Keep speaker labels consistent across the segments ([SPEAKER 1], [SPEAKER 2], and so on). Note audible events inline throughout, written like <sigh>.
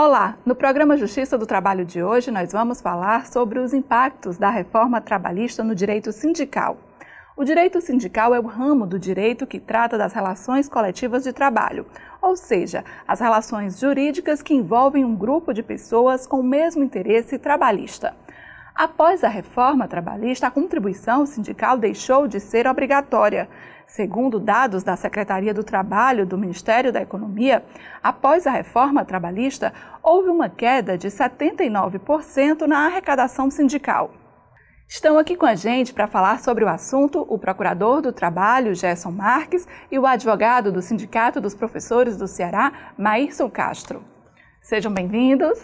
[SPEAKER 1] Olá! No programa Justiça do Trabalho de hoje, nós vamos falar sobre os impactos da reforma trabalhista no direito sindical. O direito sindical é o ramo do direito que trata das relações coletivas de trabalho, ou seja, as relações jurídicas que envolvem um grupo de pessoas com o mesmo interesse trabalhista. Após a reforma trabalhista, a contribuição sindical deixou de ser obrigatória Segundo dados da Secretaria do Trabalho do Ministério da Economia, após a reforma trabalhista, houve uma queda de 79% na arrecadação sindical. Estão aqui com a gente para falar sobre o assunto o procurador do trabalho, Gerson Marques, e o advogado do Sindicato dos Professores do Ceará, Maírson Castro. Sejam bem-vindos.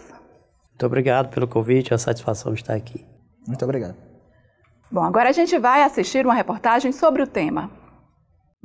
[SPEAKER 2] Muito obrigado pelo convite, é uma satisfação estar aqui. Muito
[SPEAKER 1] obrigado. Bom, agora a gente vai assistir uma reportagem sobre o tema.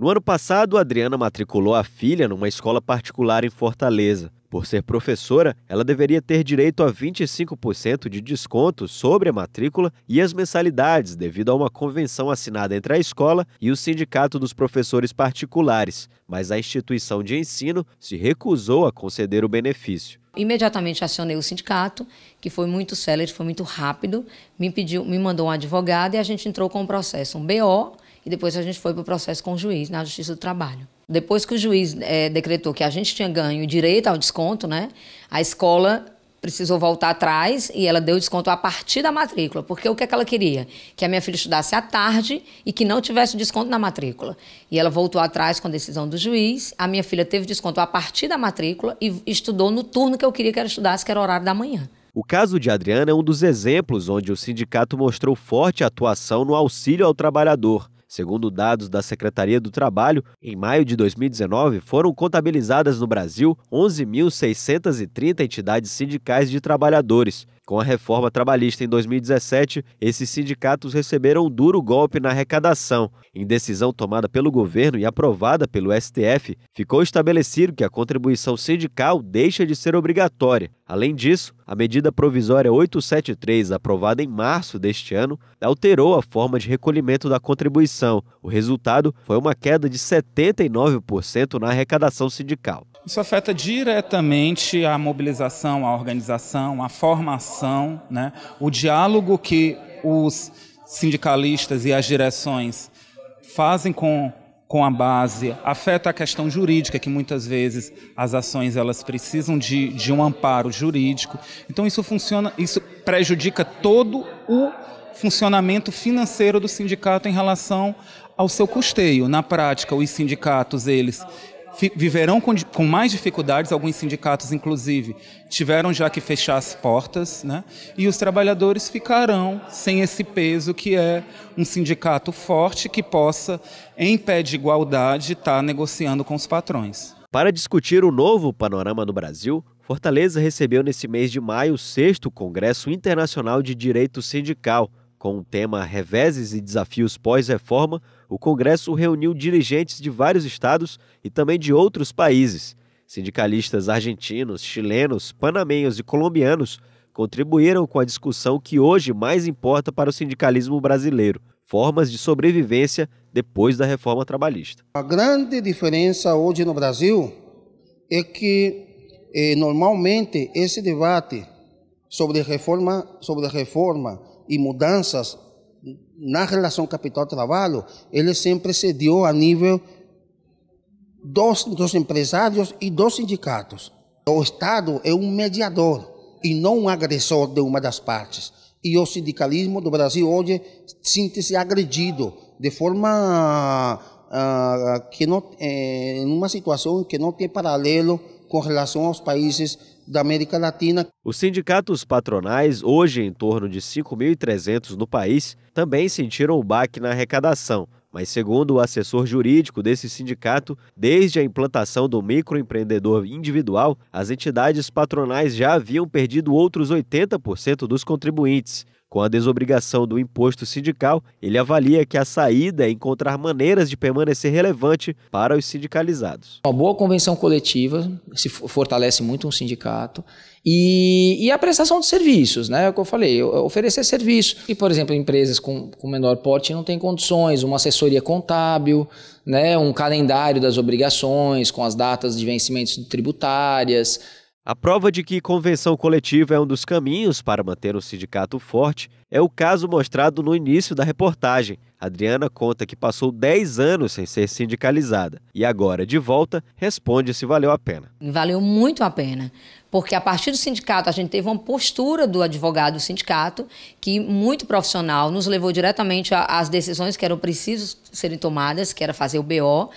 [SPEAKER 3] No ano passado, Adriana matriculou a filha numa escola particular em Fortaleza. Por ser professora, ela deveria ter direito a 25% de desconto sobre a matrícula e as mensalidades, devido a uma convenção assinada entre a escola e o Sindicato dos Professores Particulares, mas a instituição de ensino se recusou a conceder o benefício.
[SPEAKER 4] Imediatamente acionei o sindicato, que foi muito célere, foi muito rápido, me pediu, me mandou um advogado e a gente entrou com um processo, um BO, depois a gente foi para o processo com o juiz na Justiça do Trabalho. Depois que o juiz é, decretou que a gente tinha ganho direito ao desconto, né, a escola precisou voltar atrás e ela deu desconto a partir da matrícula, porque o que, é que ela queria? Que a minha filha estudasse à tarde e que não tivesse desconto na matrícula. E ela voltou atrás com a decisão do juiz, a minha filha teve desconto a partir da matrícula e estudou no turno que eu queria que ela estudasse, que era o horário da manhã.
[SPEAKER 3] O caso de Adriana é um dos exemplos onde o sindicato mostrou forte atuação no auxílio ao trabalhador. Segundo dados da Secretaria do Trabalho, em maio de 2019 foram contabilizadas no Brasil 11.630 entidades sindicais de trabalhadores, com a reforma trabalhista em 2017, esses sindicatos receberam um duro golpe na arrecadação. Em decisão tomada pelo governo e aprovada pelo STF, ficou estabelecido que a contribuição sindical deixa de ser obrigatória. Além disso, a medida provisória 873, aprovada em março deste ano, alterou a forma de recolhimento da contribuição. O resultado foi uma queda de 79% na arrecadação sindical.
[SPEAKER 1] Isso afeta diretamente a mobilização, a organização, a formação né? o diálogo que os sindicalistas e as direções fazem com, com a base afeta a questão jurídica, que muitas vezes as ações elas precisam de, de um amparo jurídico. Então isso funciona, isso prejudica todo o funcionamento financeiro do sindicato em relação ao seu custeio. Na prática, os sindicatos, eles viverão com, com, mais dificuldades, alguns sindicatos, inclusive, tiveram já que fechar as portas, né? e os trabalhadores ficarão sem esse peso que é um sindicato forte que possa, em pé de igualdade, estar tá negociando com os patrões.
[SPEAKER 3] Para discutir o novo panorama no Brasil, Fortaleza recebeu nesse mês de maio o sexto Congresso Internacional de Direito Sindical, com o tema Reveses e Desafios Pós-Reforma, o Congresso reuniu dirigentes de vários estados e também de outros países. Sindicalistas argentinos, chilenos, panamenhos e colombianos contribuíram com a discussão que hoje mais importa para o sindicalismo brasileiro: formas de sobrevivência depois da reforma trabalhista.
[SPEAKER 4] A grande diferença hoje no Brasil é que eh, normalmente esse debate sobre reforma, sobre reforma e mudanças na relação capital-trabalho, ele sempre se deu a nível dos, dos empresários e dos sindicatos. O Estado é um mediador e não um agressor de uma das partes. E o sindicalismo do Brasil hoje sente-se agredido de forma ah, que não, é, numa situação que não tem paralelo com relação aos países da América Latina.
[SPEAKER 3] Os sindicatos patronais, hoje em torno de 5.300 no país, também sentiram o baque na arrecadação. Mas, segundo o assessor jurídico desse sindicato, desde a implantação do microempreendedor individual, as entidades patronais já haviam perdido outros 80% dos contribuintes. Com a desobrigação do imposto sindical, ele avalia que a saída é encontrar maneiras de permanecer relevante para os sindicalizados. Uma boa convenção coletiva se fortalece muito um sindicato
[SPEAKER 5] e, e a prestação de serviços, né? É o que eu falei, oferecer serviço. E, por exemplo, empresas com, com menor porte não têm condições, uma assessoria contábil, né? um
[SPEAKER 3] calendário das obrigações, com as datas de vencimentos tributárias a prova de que convenção coletiva é um dos caminhos para manter um sindicato forte é o caso mostrado no início da reportagem. Adriana conta que passou 10 anos sem ser sindicalizada e agora, de volta, responde se valeu a pena.
[SPEAKER 4] Valeu muito a pena, porque a partir do sindicato a gente teve uma postura do advogado do sindicato que, muito profissional, nos levou diretamente às decisões que eram precisas serem tomadas, que era fazer o BO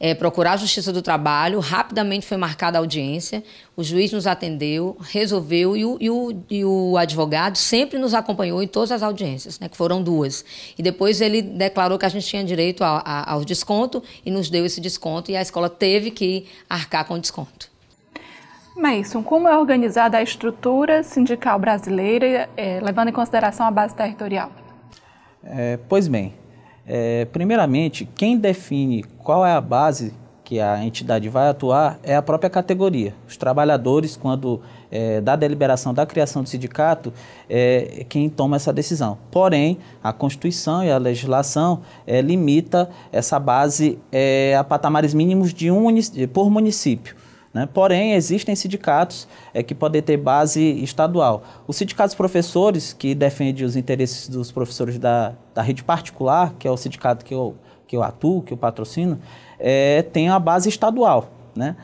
[SPEAKER 4] é, procurar a Justiça do Trabalho. Rapidamente foi marcada a audiência, o juiz nos atendeu, resolveu e o, e o, e o advogado sempre nos acompanhou em todas as audiências, né, que foram duas. E depois ele declarou que a gente tinha direito a, a, ao desconto e nos deu esse desconto e a escola teve que arcar com o desconto.
[SPEAKER 1] Mason, como é organizada a estrutura sindical brasileira, é, levando em consideração a base territorial?
[SPEAKER 5] É, pois bem, é, primeiramente, quem define qual é a base que a entidade vai atuar é a própria categoria. Os trabalhadores, quando é, da deliberação da criação do sindicato, é quem toma essa decisão. Porém, a Constituição e a legislação é, limita essa base é, a patamares mínimos de um, por município. Né? Porém, existem sindicatos é, que podem ter base estadual. Os sindicatos professores, que defende os interesses dos professores da, da rede particular, que é o sindicato que eu, que eu atuo, que eu patrocino, é, tem a base estadual. Né?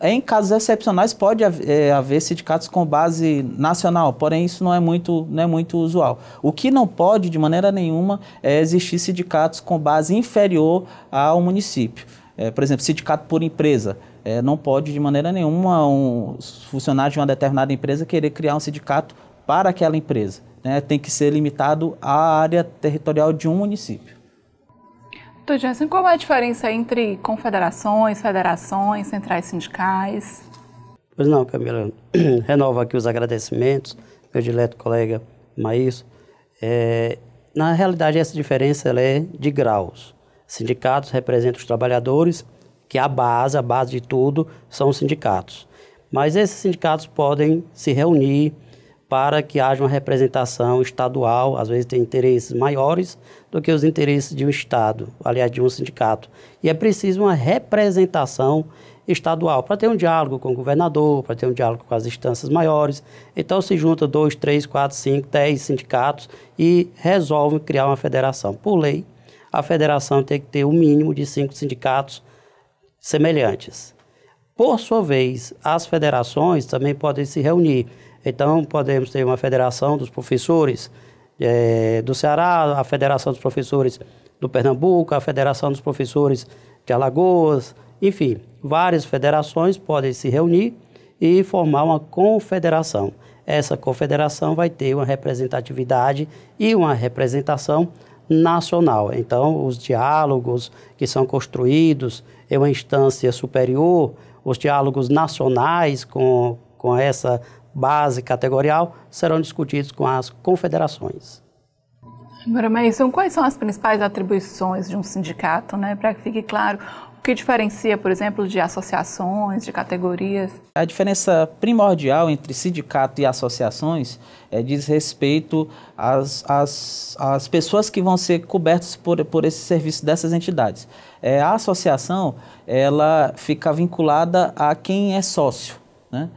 [SPEAKER 5] Em casos excepcionais, pode haver, é, haver, sindicatos com base nacional, porém isso não é, muito, não é muito usual. O que não pode, de maneira nenhuma, é existir sindicatos com base inferior ao município. É, por exemplo, sindicato por empresa. É, não pode, de maneira nenhuma, um funcionário de uma determinada empresa querer criar um sindicato para aquela empresa. Né? Tem que ser limitado à área territorial de um município.
[SPEAKER 1] Doutor Jensen, qual é a diferença entre confederações, federações, centrais sindicais?
[SPEAKER 2] Pois não, Camila. <clears throat> Renovo aqui os agradecimentos, meu dileto colega Maíso. É, na realidade, essa diferença é de graus. Sindicatos representam os trabalhadores que é a base, a base de tudo, são os sindicatos. Mas esses sindicatos podem se reunir para que haja uma representação estadual, às vezes tem interesses maiores do que os interesses de um Estado, aliás, de um sindicato. E é preciso uma representação estadual, para ter um diálogo com o governador, para ter um diálogo com as instâncias maiores. Então se junta dois, três, quatro, cinco, dez sindicatos e resolvem criar uma federação. Por lei, a federação tem que ter o um mínimo de cinco sindicatos semelhantes. Por sua vez, as federações também podem se reunir. Então, podemos ter uma federação dos professores é, do Ceará, a federação dos professores do Pernambuco, a federação dos professores de Alagoas, enfim, várias federações podem se reunir e formar uma confederação. Essa confederação vai ter uma representatividade e uma representação nacional. Então, os diálogos que são construídos em uma instância superior, os diálogos nacionais com, com essa base categorial, serão discutidos com as confederações.
[SPEAKER 1] Agora, Maílson, quais são as principais atribuições de um sindicato, né? Para que fique claro que diferencia, por exemplo, de associações, de categorias?
[SPEAKER 5] A diferença primordial entre sindicato e associações é, diz respeito às, às, às pessoas que vão ser cobertas por, por esse serviço dessas entidades. É, a associação ela fica vinculada a quem é sócio. Né?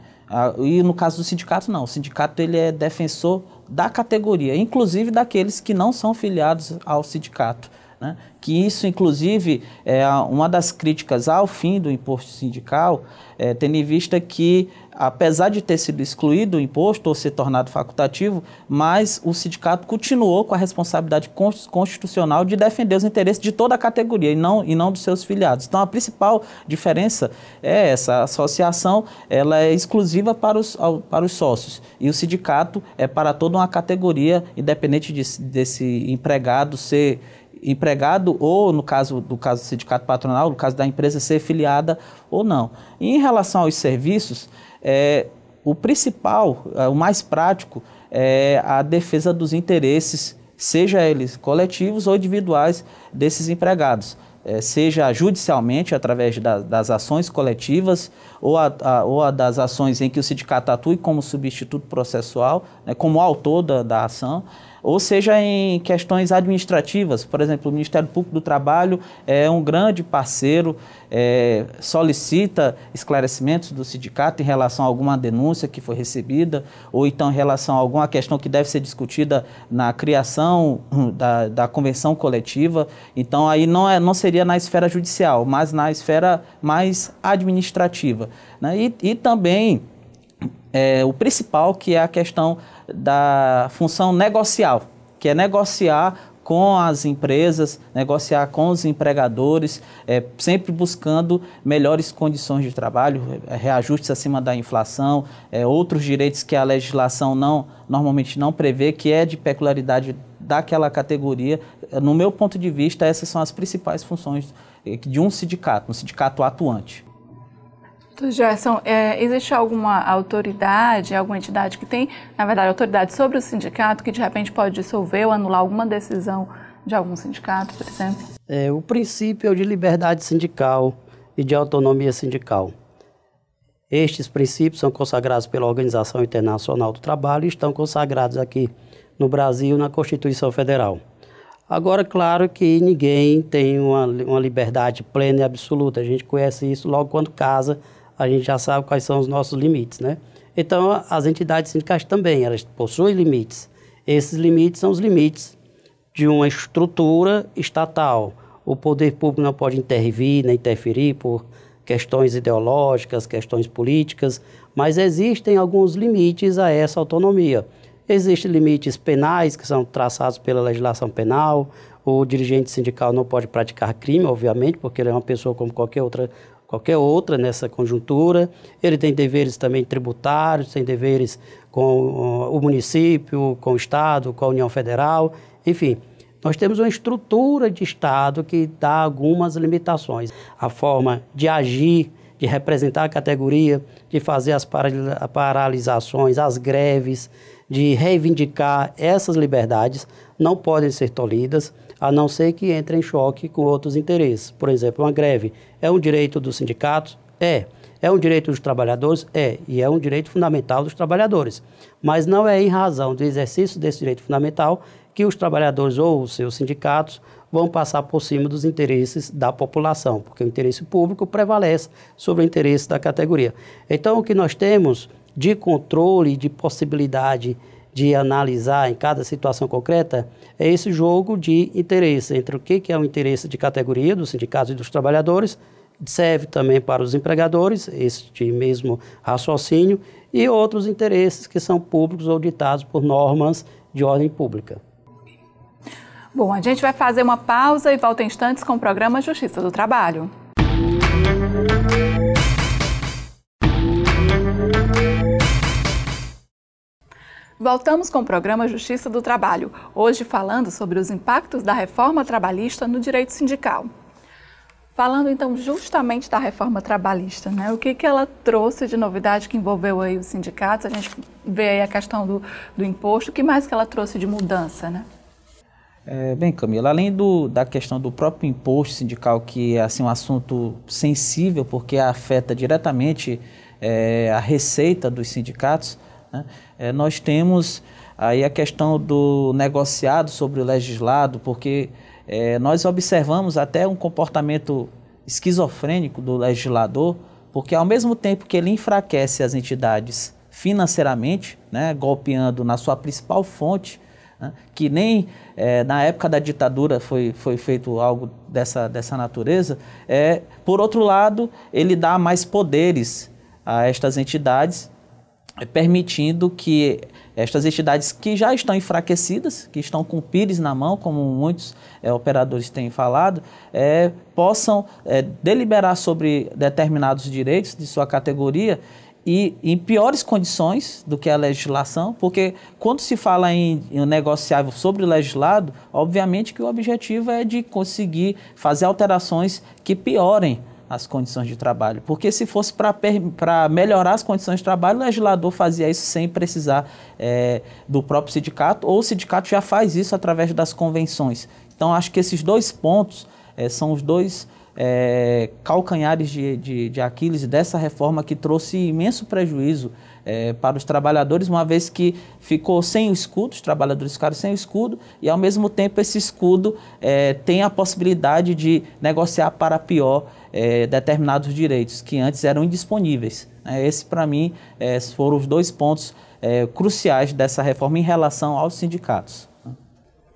[SPEAKER 5] e no caso do sindicato, não. O sindicato ele é defensor da categoria, inclusive daqueles que não são filiados ao sindicato. Né? Que isso, inclusive, é uma das críticas ao fim do imposto sindical, é, tendo em vista que, apesar de ter sido excluído o imposto ou ser tornado facultativo, mas o sindicato continuou com a responsabilidade constitucional de defender os interesses de toda a categoria e não, e não dos seus filiados. Então, a principal diferença é essa. A associação ela é exclusiva para os, para os sócios e o sindicato é para toda uma categoria, independente de, desse empregado ser empregado ou, no caso do caso do sindicato patronal, no caso da empresa ser filiada ou não. E em relação aos serviços, é, o principal, é, o mais prático, é a defesa dos interesses, seja eles coletivos ou individuais desses empregados. É, seja judicialmente, através da, das ações coletivas, ou, a, a, ou a das ações em que o sindicato atue como substituto processual, né, como autor da, da ação, ou seja em questões administrativas. Por exemplo, o Ministério Público do Trabalho é um grande parceiro, é, solicita esclarecimentos do sindicato em relação a alguma denúncia que foi recebida, ou então em relação a alguma questão que deve ser discutida na criação da, da convenção coletiva. Então, aí não, é, não seria na esfera judicial, mas na esfera mais administrativa. Né? E, e também. É, o principal que é a questão da função negocial, que é negociar com as empresas, negociar com os empregadores, é, sempre buscando melhores condições de trabalho, é, reajustes acima da inflação, é, outros direitos que a legislação não normalmente não prevê, que é de peculiaridade daquela categoria. No meu ponto de vista, essas são as principais funções é, de um sindicato, um sindicato atuante.
[SPEAKER 1] Gerson, é, existe alguma autoridade, alguma entidade que tem, na verdade, autoridade sobre o sindicato que de repente pode dissolver ou anular alguma decisão de algum sindicato, por exemplo?
[SPEAKER 2] É, o princípio é o de liberdade sindical e de autonomia sindical. Estes princípios são consagrados pela Organização Internacional do Trabalho e estão consagrados aqui no Brasil na Constituição Federal. Agora, claro que ninguém tem uma, uma liberdade plena e absoluta. A gente conhece isso logo quando casa a gente já sabe quais são os nossos limites, né? Então, as entidades sindicais também, elas possuem limites. Esses limites são os limites de uma estrutura estatal. O poder público não pode intervir, nem interferir por questões ideológicas, questões políticas, mas existem alguns limites a essa autonomia. Existem limites penais que são traçados pela legislação penal. O dirigente sindical não pode praticar crime, obviamente, porque ele é uma pessoa como qualquer outra qualquer outra nessa conjuntura. Ele tem deveres também tributários, tem deveres com o município, com o Estado, com a União Federal, enfim. Nós temos uma estrutura de Estado que dá algumas limitações. A forma de agir, de representar a categoria, de fazer as paralisações, as greves, de reivindicar essas liberdades, não podem ser tolhidas, a não ser que entrem em choque com outros interesses. Por exemplo, uma greve é um direito dos sindicatos? É. É um direito dos trabalhadores? É. E é um direito fundamental dos trabalhadores. Mas não é em razão do exercício desse direito fundamental que os trabalhadores ou os seus sindicatos vão passar por cima dos interesses da população, porque o interesse público prevalece sobre o interesse da categoria. Então, o que nós temos de controle, de possibilidade de analisar em cada situação concreta é esse jogo de interesse entre o que, é o interesse de categoria dos sindicatos e dos trabalhadores, serve também para os empregadores, este mesmo raciocínio, e outros interesses que são públicos ou ditados por normas de ordem pública.
[SPEAKER 1] Bom, a gente vai fazer uma pausa e volta em instantes com o programa Justiça do Trabalho. Voltamos com o programa Justiça do Trabalho, hoje falando sobre os impactos da reforma trabalhista no direito sindical. Falando então justamente da reforma trabalhista, né? O que, que ela trouxe de novidade que envolveu aí os sindicatos? A gente vê aí a questão do, do imposto, o que mais que ela trouxe de mudança, né?
[SPEAKER 5] É, bem, Camila, além do, da questão do próprio imposto sindical, que é assim, um assunto sensível, porque afeta diretamente é, a receita dos sindicatos, né? É, nós temos aí a questão do negociado sobre o legislado, porque é, nós observamos até um comportamento esquizofrênico do legislador, porque ao mesmo tempo que ele enfraquece as entidades financeiramente, né, golpeando na sua principal fonte, né, que nem é, na época da ditadura foi, foi feito algo dessa, dessa natureza, é, por outro lado, ele dá mais poderes a estas entidades permitindo que estas entidades que já estão enfraquecidas, que estão com pires na mão, como muitos é, operadores têm falado, é, possam é, deliberar sobre determinados direitos de sua categoria e em piores condições do que a legislação, porque quando se fala em, em um negociável sobre legislado, obviamente que o objetivo é de conseguir fazer alterações que piorem as condições de trabalho. Porque se fosse para melhorar as condições de trabalho, o legislador fazia isso sem precisar é, do próprio sindicato, ou o sindicato já faz isso através das convenções. Então, acho que esses dois pontos é, são os dois é, calcanhares de, de, de Aquiles dessa reforma que trouxe imenso prejuízo é, para os trabalhadores, uma vez que ficou sem o escudo, os trabalhadores ficaram sem o escudo, e ao mesmo tempo esse escudo é, tem a possibilidade de negociar para pior é, determinados direitos que antes eram indisponíveis. Né? É, esse, para mim, foram os dois pontos é, cruciais dessa reforma em relação aos sindicatos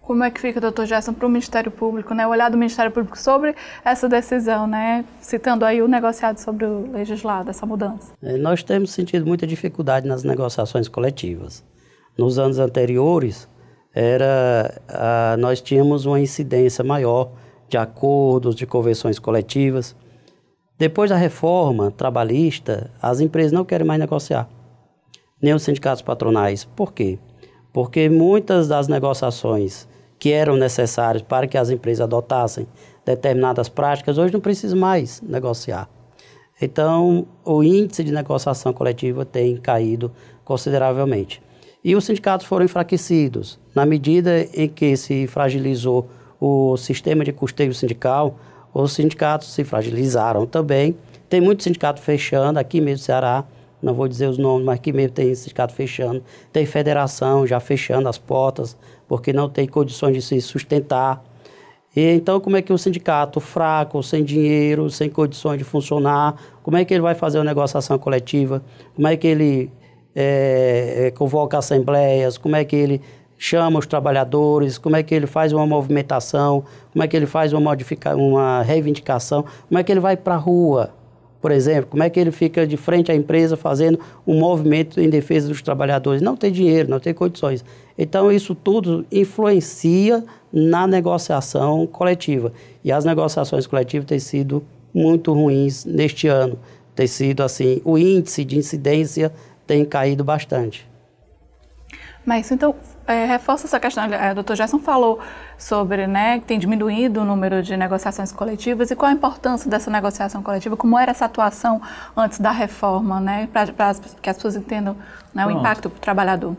[SPEAKER 1] como é que fica, doutor Gerson, para o Ministério Público, né? o olhar do Ministério Público sobre essa decisão, né? citando aí o negociado sobre o legislado, essa mudança?
[SPEAKER 2] É, nós temos sentido muita dificuldade nas negociações coletivas. Nos anos anteriores, era, a, nós tínhamos uma incidência maior de acordos, de convenções coletivas. Depois da reforma trabalhista, as empresas não querem mais negociar, nem os sindicatos patronais. Por quê? Porque muitas das negociações que eram necessários para que as empresas adotassem determinadas práticas, hoje não precisa mais negociar. Então, o índice de negociação coletiva tem caído consideravelmente. E os sindicatos foram enfraquecidos. Na medida em que se fragilizou o sistema de custeio sindical, os sindicatos se fragilizaram também. Tem muito sindicato fechando, aqui mesmo no Ceará, não vou dizer os nomes, mas aqui mesmo tem sindicato fechando, tem federação já fechando as portas, porque não tem condições de se sustentar. E então, como é que o um sindicato fraco, sem dinheiro, sem condições de funcionar, como é que ele vai fazer uma negociação coletiva? Como é que ele é, é convoca assembleias? Como é que ele chama os trabalhadores? Como é que ele faz uma movimentação? Como é que ele faz uma, modificação uma reivindicação? Como é que ele vai para a rua? por exemplo, como é que ele fica de frente à empresa fazendo um movimento em defesa dos trabalhadores? Não tem dinheiro, não tem condições. Então, isso tudo influencia na negociação coletiva. E as negociações coletivas têm sido muito ruins neste ano. Tem sido assim, o índice de incidência tem caído bastante.
[SPEAKER 1] Mas então é, reforça essa questão. O é, doutor Gerson falou sobre né, que tem diminuído o número de negociações coletivas e qual a importância dessa negociação coletiva, como era essa atuação antes da reforma, né, para que as pessoas entendam né, o impacto para o trabalhador.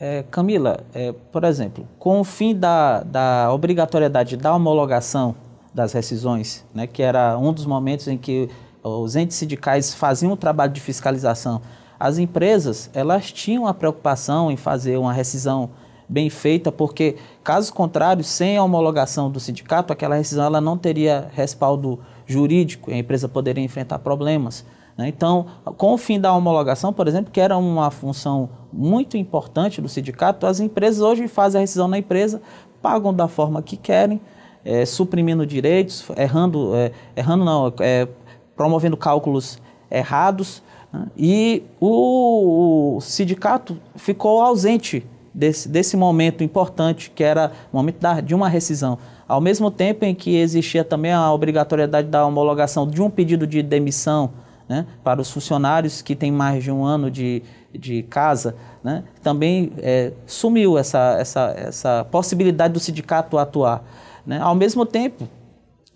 [SPEAKER 5] É, Camila, é, por exemplo, com o fim da, da obrigatoriedade da homologação das rescisões, né, que era um dos momentos em que os entes sindicais faziam o trabalho de fiscalização, as empresas elas tinham a preocupação em fazer uma rescisão bem feita, porque caso contrário, sem a homologação do sindicato, aquela rescisão ela não teria respaldo jurídico, a empresa poderia enfrentar problemas. Né? Então, com o fim da homologação, por exemplo, que era uma função muito importante do sindicato, as empresas hoje fazem a rescisão na empresa, pagam da forma que querem, é, suprimindo direitos, errando, é, errando não, é, promovendo cálculos errados, né? e o sindicato ficou ausente desse, desse momento importante, que era o momento da, de uma rescisão. Ao mesmo tempo em que existia também a obrigatoriedade da homologação de um pedido de demissão né, para os funcionários que têm mais de um ano de, de casa, né, também é, sumiu essa, essa, essa possibilidade do sindicato atuar. Né? Ao mesmo tempo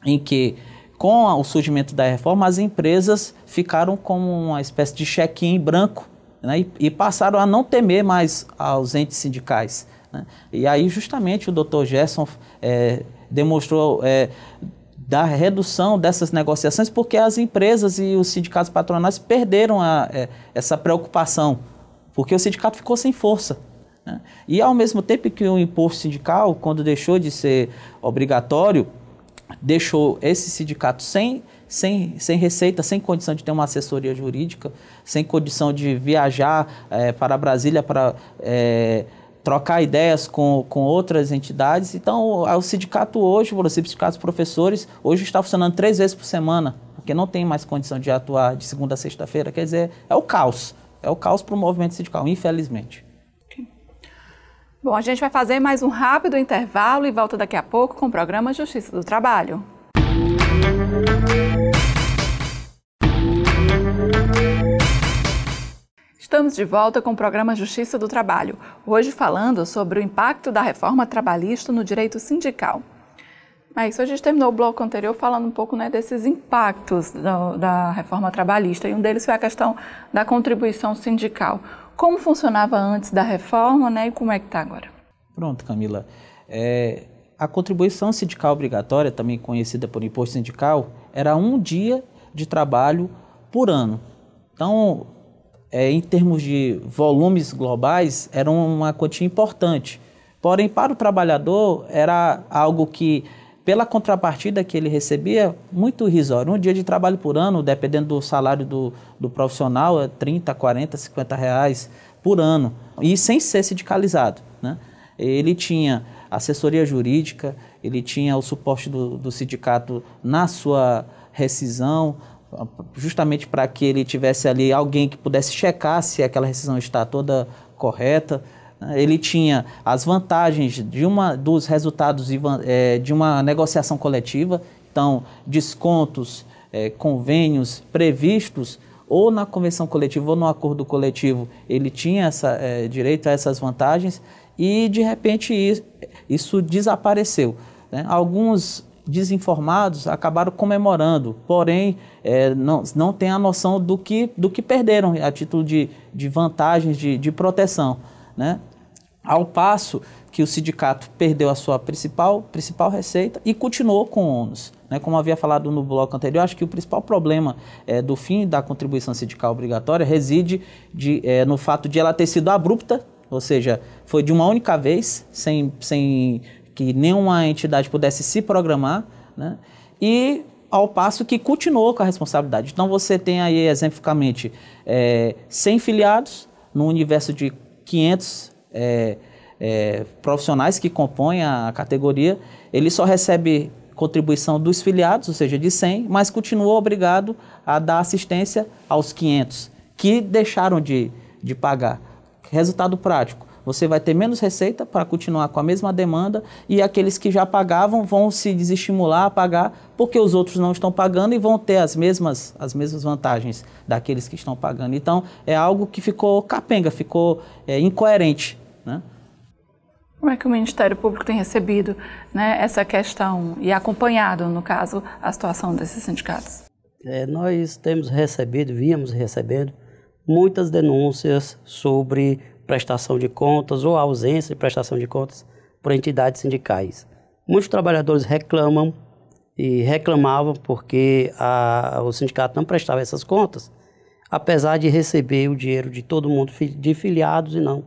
[SPEAKER 5] em que, com o surgimento da reforma, as empresas ficaram como uma espécie de check-in branco né, e, e, passaram a não temer mais aos entes sindicais. Né. E aí, justamente, o doutor Gerson é, demonstrou é, da redução dessas negociações, porque as empresas e os sindicatos patronais perderam a, é, essa preocupação, porque o sindicato ficou sem força. Né. E, ao mesmo tempo que o imposto sindical, quando deixou de ser obrigatório, deixou esse sindicato sem sem, sem receita, sem condição de ter uma assessoria jurídica, sem condição de viajar é, para Brasília para é, trocar ideias com, com outras entidades. Então, o sindicato hoje, o Sindicato dos Professores, hoje está funcionando três vezes por semana, porque não tem mais condição de atuar de segunda a sexta-feira. Quer dizer, é o caos. É o caos para o movimento sindical, infelizmente.
[SPEAKER 1] Bom, a gente vai fazer mais um rápido intervalo e volta daqui a pouco com o programa Justiça do Trabalho. Estamos de volta com o programa Justiça do Trabalho, hoje falando sobre o impacto da reforma trabalhista no direito sindical. Mas a gente terminou o bloco anterior falando um pouco né, desses impactos da, da reforma trabalhista, e um deles foi a questão da contribuição sindical. Como funcionava antes da reforma né, e como é que está agora?
[SPEAKER 5] Pronto, Camila. É, a contribuição sindical obrigatória, também conhecida por imposto sindical, era um dia de trabalho por ano. Então, é, em termos de volumes globais, era uma quantia importante. Porém, para o trabalhador, era algo que, pela contrapartida que ele recebia, muito irrisório. Um dia de trabalho por ano, dependendo do salário do, do profissional, é 30, 40, 50 reais por ano. E sem ser sindicalizado. Né? Ele tinha assessoria jurídica, ele tinha o suporte do, do sindicato na sua rescisão, justamente para que ele tivesse ali alguém que pudesse checar se aquela rescisão está toda correta. Né? Ele tinha as vantagens de uma dos resultados é, de uma negociação coletiva, então descontos, é, convênios previstos ou na convenção coletiva ou no acordo coletivo, ele tinha essa, é, direito a essas vantagens e de repente isso, isso desapareceu. Né? Alguns desinformados acabaram comemorando, porém é, não, não tem a noção do que, do que perderam a título de, de vantagens de, de proteção. Né? Ao passo que o sindicato perdeu a sua principal, principal receita e continuou com ônus. Né? Como havia falado no bloco anterior, acho que o principal problema é, do fim da contribuição sindical obrigatória reside de, é, no fato de ela ter sido abrupta ou seja, foi de uma única vez, sem, sem que nenhuma entidade pudesse se programar, né? e ao passo que continuou com a responsabilidade. Então você tem aí, exemplificamente, é, 100 filiados no universo de 500 é, é, profissionais que compõem a categoria, ele só recebe contribuição dos filiados, ou seja, de 100, mas continuou obrigado a dar assistência aos 500 que deixaram de, de pagar. Resultado prático: você vai ter menos receita para continuar com a mesma demanda e aqueles que já pagavam vão se desestimular a pagar porque os outros não estão pagando e vão ter as mesmas, as mesmas vantagens daqueles que estão pagando. Então é algo que ficou capenga, ficou
[SPEAKER 2] é, incoerente. Né?
[SPEAKER 1] Como é que o Ministério Público tem recebido né, essa questão e acompanhado, no caso, a situação desses sindicatos?
[SPEAKER 2] É, nós temos recebido, víamos recebendo muitas denúncias sobre prestação de contas ou ausência de prestação de contas por entidades sindicais. Muitos trabalhadores reclamam e reclamavam porque a, o sindicato não prestava essas contas, apesar de receber o dinheiro de todo mundo, de filiados e não,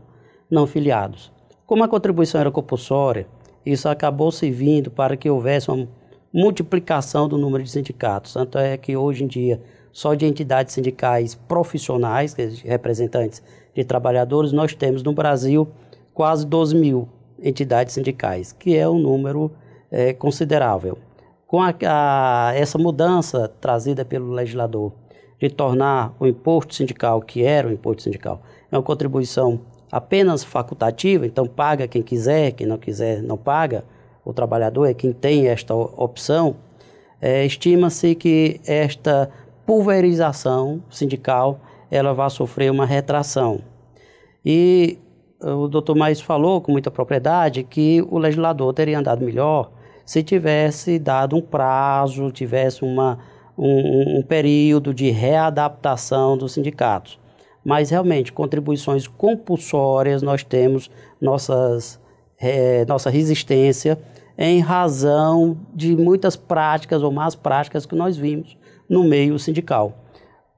[SPEAKER 2] não filiados. Como a contribuição era compulsória, isso acabou servindo para que houvesse uma multiplicação do número de sindicatos. Tanto é que hoje em dia só de entidades sindicais profissionais, é representantes de trabalhadores, nós temos no Brasil quase 12 mil entidades sindicais, que é um número é, considerável. Com a, a, essa mudança trazida pelo legislador de tornar o imposto sindical, que era o imposto sindical, é uma contribuição apenas facultativa, então paga quem quiser, quem não quiser não paga, o trabalhador é quem tem esta opção, é, estima-se que esta pulverização sindical ela vai sofrer uma retração. E eh, o doutor Mais falou com muita propriedade que o legislador teria andado melhor se tivesse dado um prazo, tivesse uma, um, um período de readaptação dos sindicatos. Mas realmente, contribuições compulsórias, nós temos nossas, é, nossa resistência em razão de muitas práticas ou más práticas que nós vimos no meio sindical.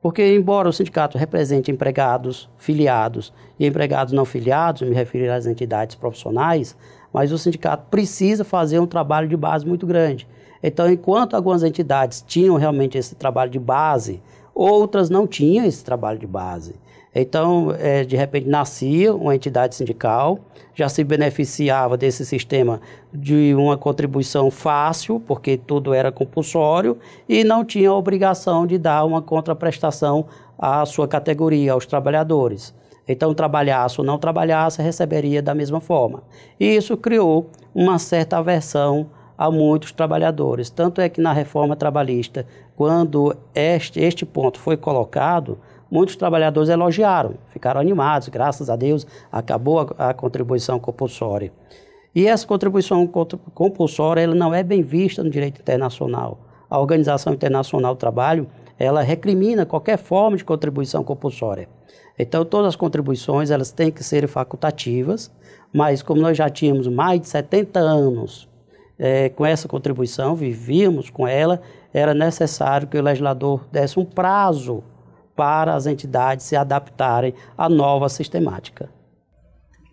[SPEAKER 2] Porque, embora o sindicato represente empregados filiados e empregados não filiados, me refiro às entidades profissionais, mas o sindicato precisa fazer um trabalho de base muito grande. Então, enquanto algumas entidades tinham realmente esse trabalho de base, outras não tinham esse trabalho de base. Então, é, de repente, nascia uma entidade sindical, já se beneficiava desse sistema de uma contribuição fácil, porque tudo era compulsório, e não tinha a obrigação de dar uma contraprestação à sua categoria, aos trabalhadores. Então, trabalhasse ou não trabalhasse, receberia da mesma forma. E isso criou uma certa aversão a muitos trabalhadores. Tanto é que na reforma trabalhista, quando este, este ponto foi colocado, muitos trabalhadores elogiaram, ficaram animados, graças a Deus acabou a, a contribuição compulsória. E essa contribuição compulsória ela não é bem vista no direito internacional. A Organização Internacional do Trabalho ela recrimina qualquer forma de contribuição compulsória. Então, todas as contribuições elas têm que ser facultativas, mas como nós já tínhamos mais de 70 anos é, com essa contribuição, vivíamos com ela, era necessário que o legislador desse um prazo para as entidades se adaptarem à nova sistemática.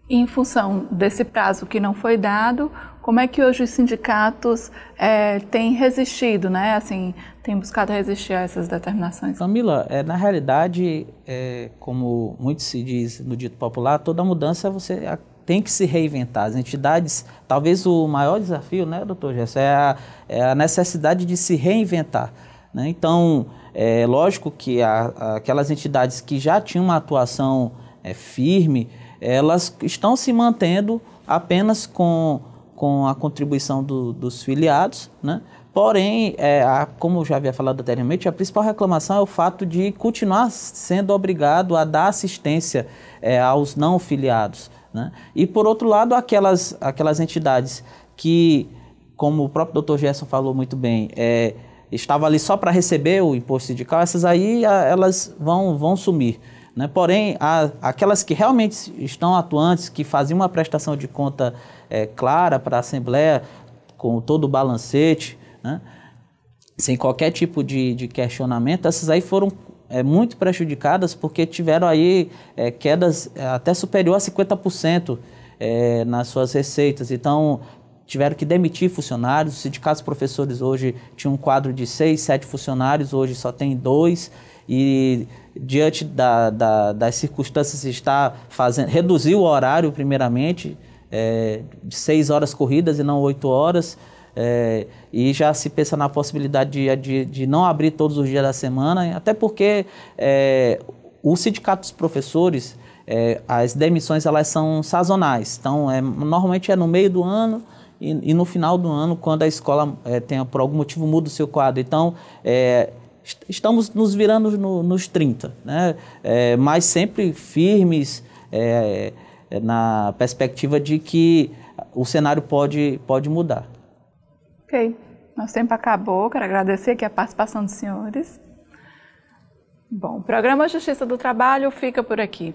[SPEAKER 1] Em função desse prazo que não foi dado, como é que hoje os sindicatos é, têm resistido, né? Assim, têm buscado resistir a essas determinações?
[SPEAKER 5] Camila, é, na realidade, é, como muito se diz no dito popular, toda mudança você tem que se reinventar. As entidades, talvez o maior desafio, né, doutor Gerson, é a, é a necessidade de se reinventar. Né? Então, é lógico que a, aquelas entidades que já tinham uma atuação é, firme, elas estão se mantendo apenas com, com a contribuição do, dos filiados, né? Porém, é, a, como eu já havia falado anteriormente, a principal reclamação é o fato de continuar sendo obrigado a dar assistência é, aos não filiados. Né? E, por outro lado, aquelas, aquelas entidades que, como o próprio Dr. Gerson falou muito bem, é, estava ali só para receber o imposto sindical, essas aí elas vão, vão sumir. Né? Porém, a, aquelas que realmente estão atuantes, que fazem uma prestação de conta é, clara para a Assembleia, com todo o balancete, né? sem qualquer tipo de, de, questionamento, essas aí foram é, muito prejudicadas porque tiveram aí é, quedas é, até superior a 50% é, nas suas receitas. Então, tiveram que demitir funcionários. O Sindicato dos Professores hoje tinha um quadro de seis, sete funcionários, hoje só tem dois. E diante da, da, das circunstâncias está fazendo, reduziu o horário primeiramente, é, de seis horas corridas e não oito horas. É, e já se pensa na possibilidade de, de, de, não abrir todos os dias da semana, até porque é, o sindicato dos professores, é, as demissões elas são sazonais, então é, normalmente é no meio do ano, e, e, no final do ano, quando a escola é, eh, tem, por algum motivo muda o seu quadro. Então, é, est estamos nos virando no, nos 30, né? É, mas sempre firmes na perspectiva de que o cenário pode, pode mudar.
[SPEAKER 1] Ok. Nosso tempo acabou. Quero agradecer aqui a participação dos senhores. Bom, o programa Justiça do Trabalho fica por aqui.